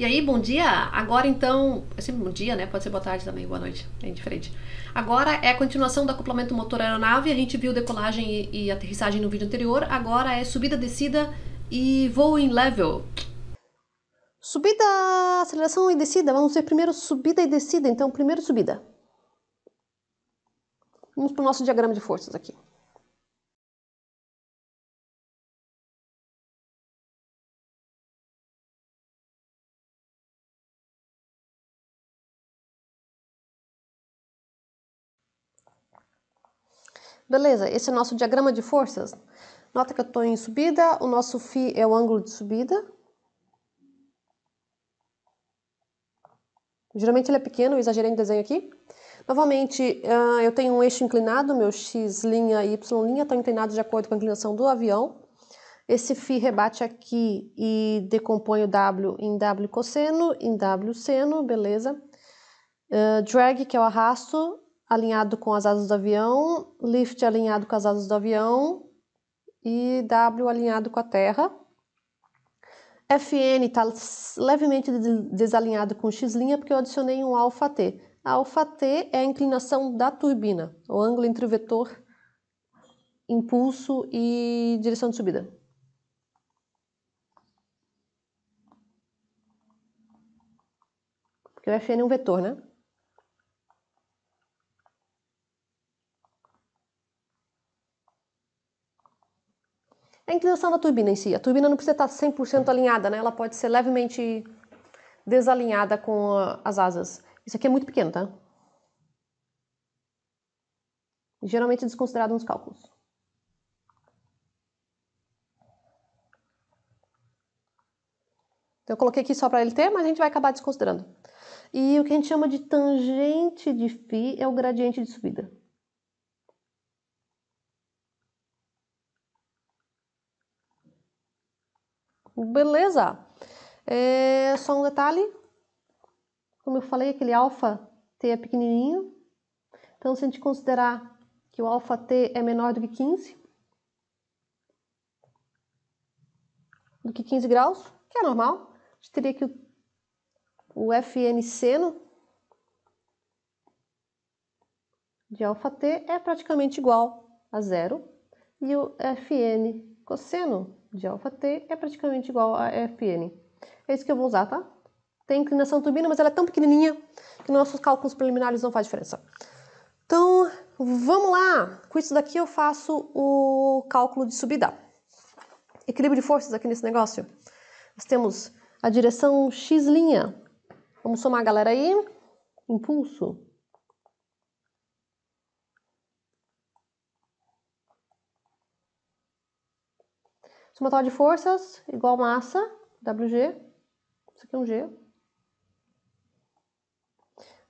E aí, bom dia. Agora então, é sempre bom dia, né? Pode ser boa tarde também, boa noite, é indiferente. Agora é a continuação do acoplamento motor aeronave. A gente viu decolagem e, e aterrissagem no vídeo anterior. Agora é subida, descida e voo em level. Subida, aceleração e descida. Vamos ver primeiro subida e descida. Então, primeiro subida. Vamos para o nosso diagrama de forças aqui. Beleza, esse é nosso diagrama de forças. Nota que eu estou em subida, o nosso φ é o ângulo de subida. Geralmente ele é pequeno, eu exagerei no desenho aqui. Novamente, ah, eu tenho um eixo inclinado, meu x' e y' estão inclinados de acordo com a inclinação do avião. Esse φ rebate aqui e decompõe o W em W cosseno, em W seno, beleza? Ah, drag, que é o arrasto, alinhado com as asas do avião, lift alinhado com as asas do avião e W alinhado com a terra. FN está levemente desalinhado com X' porque eu adicionei um αT. A αT é a inclinação da turbina, o ângulo entre o vetor, impulso e direção de subida. Porque o FN é um vetor, né? a inclinação da turbina em si. A turbina não precisa estar 100% alinhada, né? Ela pode ser levemente desalinhada com a, as asas. Isso aqui é muito pequeno, tá? Geralmente é desconsiderado nos cálculos. Então, eu coloquei aqui só para ele ter, mas a gente vai acabar desconsiderando. E o que a gente chama de tangente de φ é o gradiente de subida. Beleza. É, só um detalhe. Como eu falei, aquele alfa T é pequenininho. Então, se a gente considerar que o alfa T é menor do que 15, do que 15 graus, que é normal, a gente teria que o, o FN seno né? de alfa T é praticamente igual a zero e o Fn cosseno de alfa t é praticamente igual a Fn. É isso que eu vou usar, tá? Tem inclinação turbina, mas ela é tão pequenininha que nossos cálculos preliminares não faz diferença. Então, vamos lá! Com isso daqui eu faço o cálculo de subida. Equilíbrio de forças aqui nesse negócio. Nós temos a direção x'. Vamos somar, galera, aí. Impulso Somatório de forças igual massa, WG, isso aqui é um G,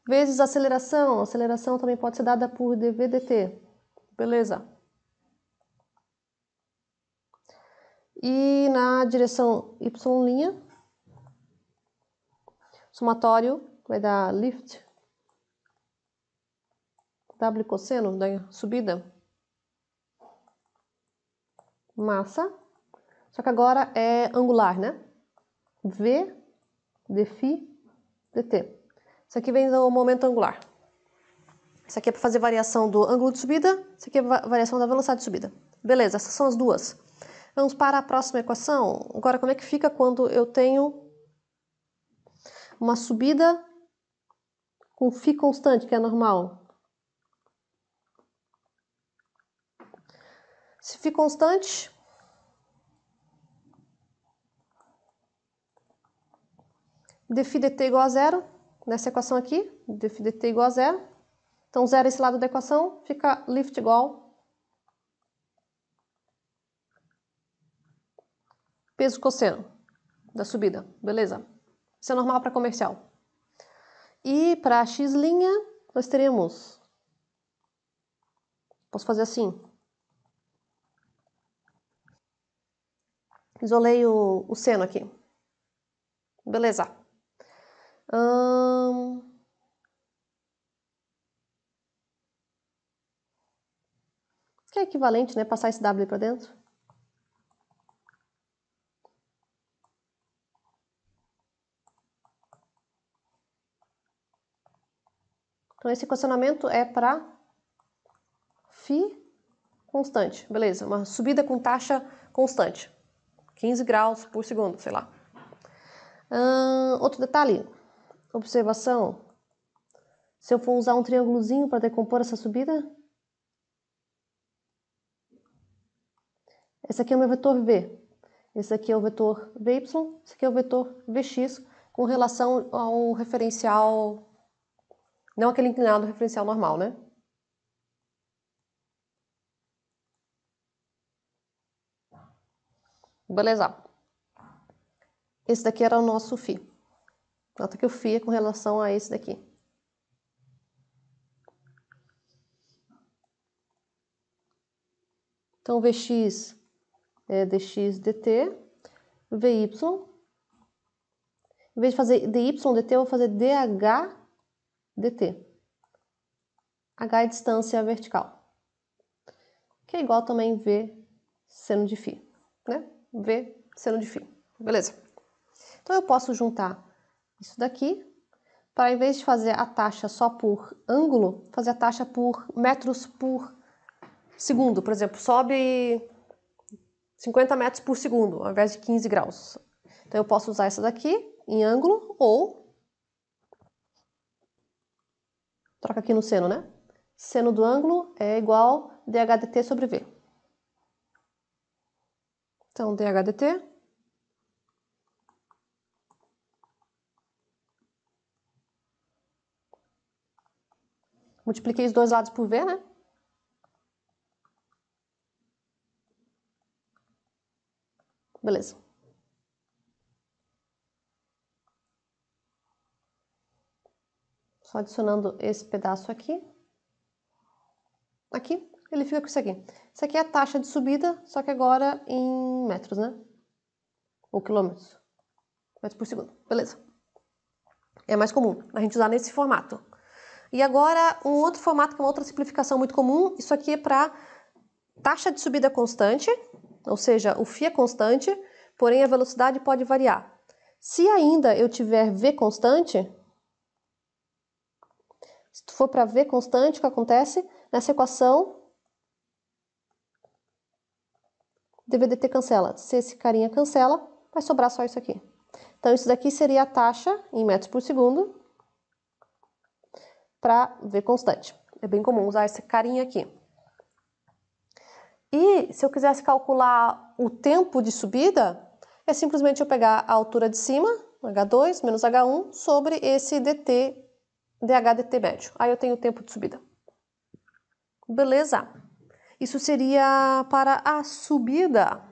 vezes aceleração, aceleração também pode ser dada por dvdt, beleza? E na direção y', somatório vai dar lift, w cosseno da subida, massa, só que agora é angular, né? V, dφ, dt. Isso aqui vem do momento angular. Isso aqui é para fazer variação do ângulo de subida, isso aqui é variação da velocidade de subida. Beleza, essas são as duas. Vamos para a próxima equação. Agora, como é que fica quando eu tenho uma subida com φ constante, que é normal? Se φ constante, dφ dt igual a zero, nessa equação aqui, dφ dt igual a zero. Então, zero esse lado da equação, fica lift igual. Peso cosseno da subida, beleza? Isso é normal para comercial. E para x', nós teremos... Posso fazer assim. Isolei o, o seno aqui. Beleza. Que é equivalente, né? Passar esse W para dentro. Então, esse equacionamento é para Φ constante. Beleza, uma subida com taxa constante. 15 graus por segundo, sei lá. Hum, outro detalhe, Observação: se eu for usar um triângulozinho para decompor essa subida, esse aqui é o meu vetor v, esse aqui é o vetor vy, esse aqui é o vetor vx com relação ao referencial, não aquele inclinado referencial normal, né? Beleza. Esse daqui era o nosso φ. Nota que o φ é com relação a esse daqui. Então, Vx é dx dt, Vy. Em vez de fazer dy dt, eu vou fazer dh dt. h é distância vertical. Que é igual também V seno de φ, né? V seno de φ. Beleza? Então, eu posso juntar isso daqui, para em vez de fazer a taxa só por ângulo, fazer a taxa por metros por segundo. Por exemplo, sobe 50 metros por segundo, ao invés de 15 graus. Então eu posso usar essa daqui em ângulo ou troca aqui no seno, né? Seno do ângulo é igual dHdt sobre V. Então, dHdt Multipliquei os dois lados por V, né? Beleza. Só adicionando esse pedaço aqui. Aqui, ele fica com isso aqui. Isso aqui é a taxa de subida, só que agora em metros, né? Ou quilômetros. Metros por segundo. Beleza. É mais comum a gente usar nesse formato. E agora, um outro formato que é uma outra simplificação muito comum, isso aqui é para taxa de subida constante, ou seja, o φ é constante, porém a velocidade pode variar. Se ainda eu tiver v constante, se tu for para v constante, o que acontece? Nessa equação, dvdt cancela. Se esse carinha cancela, vai sobrar só isso aqui. Então, isso daqui seria a taxa em metros por segundo para V constante. É bem comum usar esse carinha aqui. E se eu quisesse calcular o tempo de subida, é simplesmente eu pegar a altura de cima, H2 menos H1, sobre esse DT, DHDT médio. Aí eu tenho o tempo de subida. Beleza. Isso seria para a subida.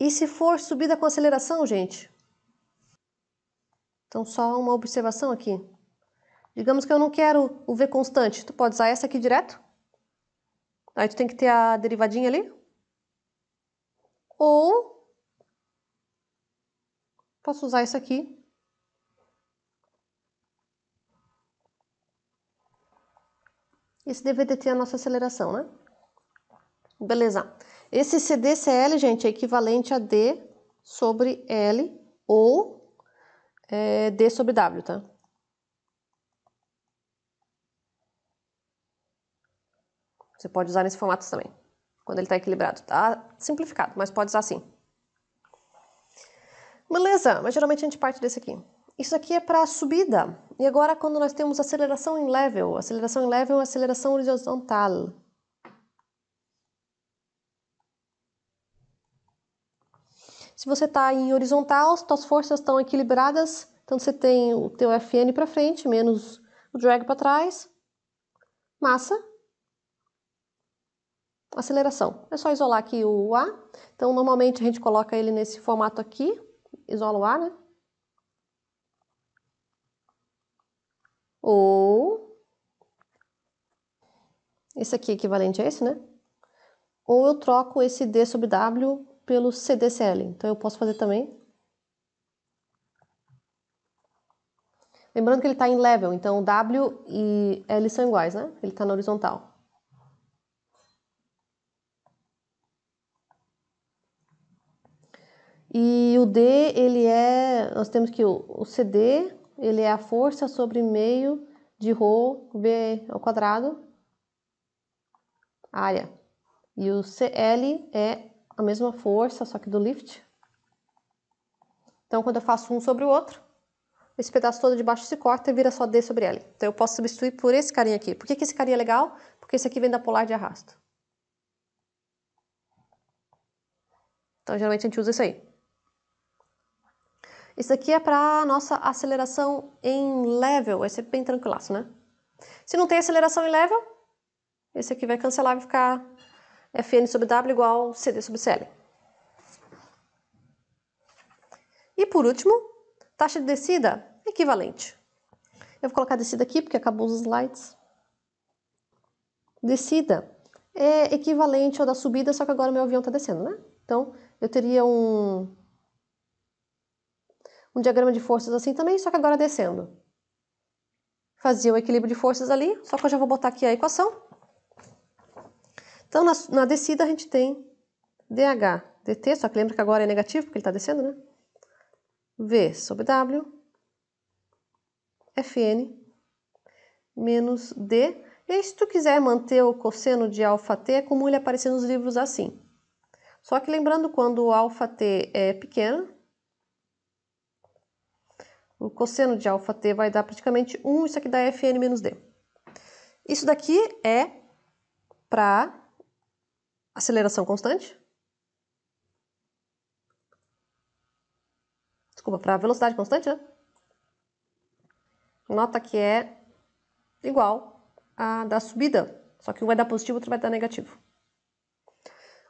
E se for subida com aceleração, gente? Então, só uma observação aqui. Digamos que eu não quero o V constante, tu pode usar essa aqui direto. Aí tu tem que ter a derivadinha ali. Ou posso usar isso aqui. Esse DVD é a nossa aceleração, né? Beleza. Esse CDCL, gente, é equivalente a D sobre L ou é, D sobre W, tá? Você pode usar nesse formato também, quando ele está equilibrado. está simplificado, mas pode usar assim. Beleza, mas geralmente a gente parte desse aqui. Isso aqui é para a subida. E agora, quando nós temos aceleração em level, aceleração em level é aceleração horizontal. Se você está em horizontal, suas forças estão equilibradas, então você tem o teu FN para frente menos o drag para trás, massa, aceleração. É só isolar aqui o A. Então, normalmente a gente coloca ele nesse formato aqui, isola o A, né? Ou esse aqui é equivalente a esse, né? Ou eu troco esse D sobre W pelo CDCL. Então, eu posso fazer também. Lembrando que ele está em level, então W e L são iguais, né? Ele está na horizontal. E o D, ele é, nós temos que o, CD, ele é a força sobre meio de ρ V ao quadrado, área. E o CL é a mesma força, só que do lift. Então, quando eu faço um sobre o outro, esse pedaço todo de baixo se corta e vira só D sobre L. Então, eu posso substituir por esse carinha aqui. Por que, que esse carinha é legal? Porque esse aqui vem da polar de arrasto. Então, geralmente a gente usa isso aí. Isso aqui é para a nossa aceleração em level, esse é bem tranquilaço, né? Se não tem aceleração em level, esse aqui vai cancelar, vai ficar Fn sobre W igual Cd sobre Cl. E por último, taxa de descida equivalente. Eu vou colocar descida aqui porque acabou os slides. Descida é equivalente ao da subida, só que agora meu avião está descendo, né? Então, eu teria um um diagrama de forças assim também, só que agora descendo. Fazia o equilíbrio de forças ali, só que eu já vou botar aqui a equação. Então, na, na descida a gente tem dH dt, só que lembra que agora é negativo, porque ele está descendo, né? V sobre W, Fn, menos D. E aí, se tu quiser manter o cosseno de αt, é como ele aparecer nos livros assim. Só que lembrando, quando o αt é pequeno, o cosseno de alfa t vai dar praticamente 1, isso aqui dá fn menos d. Isso daqui é para aceleração constante. Desculpa, para velocidade constante, né? Nota que é igual à da subida, só que um vai dar positivo, outro vai dar negativo.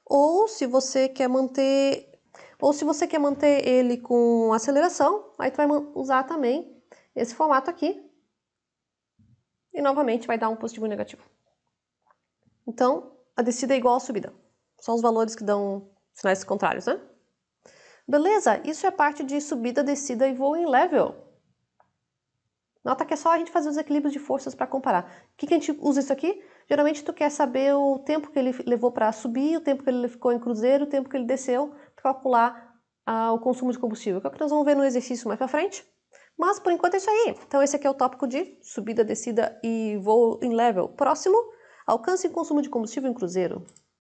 Ou se você quer manter ou se você quer manter ele com aceleração, aí tu vai usar também esse formato aqui. E novamente vai dar um positivo e um negativo. Então, a descida é igual à subida. São os valores que dão sinais contrários, né? Beleza, isso é parte de subida, descida e voo em level. Nota que é só a gente fazer os equilíbrios de forças para comparar. O que, que a gente usa isso aqui? Geralmente tu quer saber o tempo que ele levou para subir, o tempo que ele ficou em cruzeiro, o tempo que ele desceu, calcular ah, o consumo de combustível, que é o que nós vamos ver no exercício mais para frente. Mas por enquanto é isso aí. Então esse aqui é o tópico de subida, descida e voo em level. Próximo, alcance e consumo de combustível em cruzeiro.